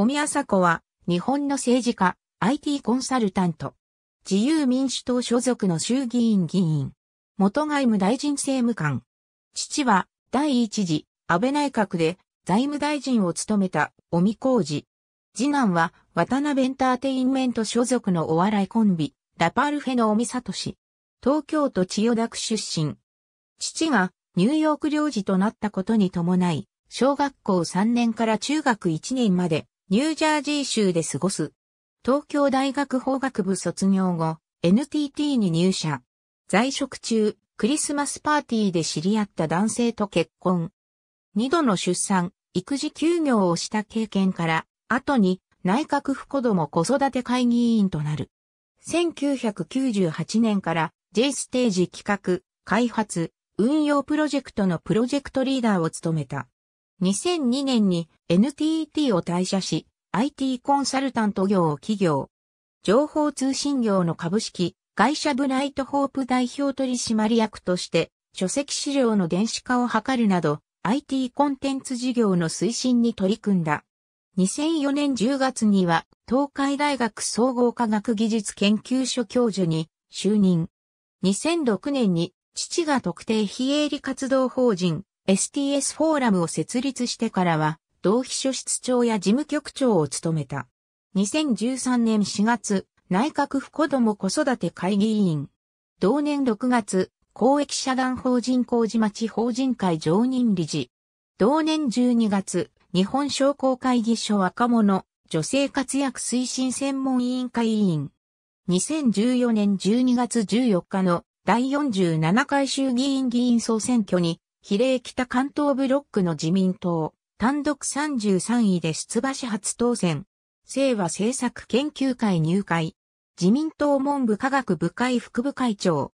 尾宮朝子は、日本の政治家、IT コンサルタント。自由民主党所属の衆議院議員。元外務大臣政務官。父は、第一次、安倍内閣で、財務大臣を務めた、尾身浩二。次男は、渡辺エンターテインメント所属のお笑いコンビ、ラパルフェの尾身聡。東京都千代田区出身。父が、ニューヨーク領事となったことに伴い、小学校3年から中学1年まで、ニュージャージー州で過ごす。東京大学法学部卒業後、NTT に入社。在職中、クリスマスパーティーで知り合った男性と結婚。二度の出産、育児休業をした経験から、後に内閣府子ども子育て会議員となる。1998年から J ステージ企画、開発、運用プロジェクトのプロジェクトリーダーを務めた。2002年に NTT を退社し、IT コンサルタント業を企業。情報通信業の株式、会社ブライトホープ代表取締役として、書籍資料の電子化を図るなど、IT コンテンツ事業の推進に取り組んだ。2004年10月には、東海大学総合科学技術研究所教授に就任。2006年に、父が特定非営利活動法人、STS フォーラムを設立してからは、同秘書室長や事務局長を務めた。2013年4月、内閣府子ども子育て会議委員。同年6月、公益社団法人事町法人会常任理事。同年12月、日本商工会議所若者、女性活躍推進専門委員会委員。2014年12月14日の第47回衆議院議員総選挙に比例北関東ブロックの自民党、単独33位で出馬し初当選。清和政策研究会入会。自民党文部科学部会副部会長。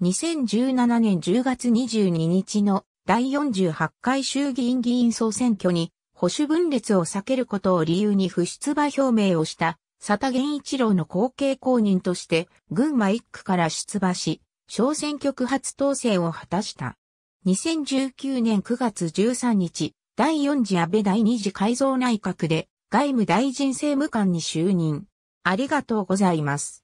2017年10月22日の第48回衆議院議員総選挙に保守分裂を避けることを理由に不出馬表明をした佐田源一郎の後継公認として群馬1区から出馬し、小選挙区初当選を果たした。2019年9月13日、第4次安倍第2次改造内閣で外務大臣政務官に就任。ありがとうございます。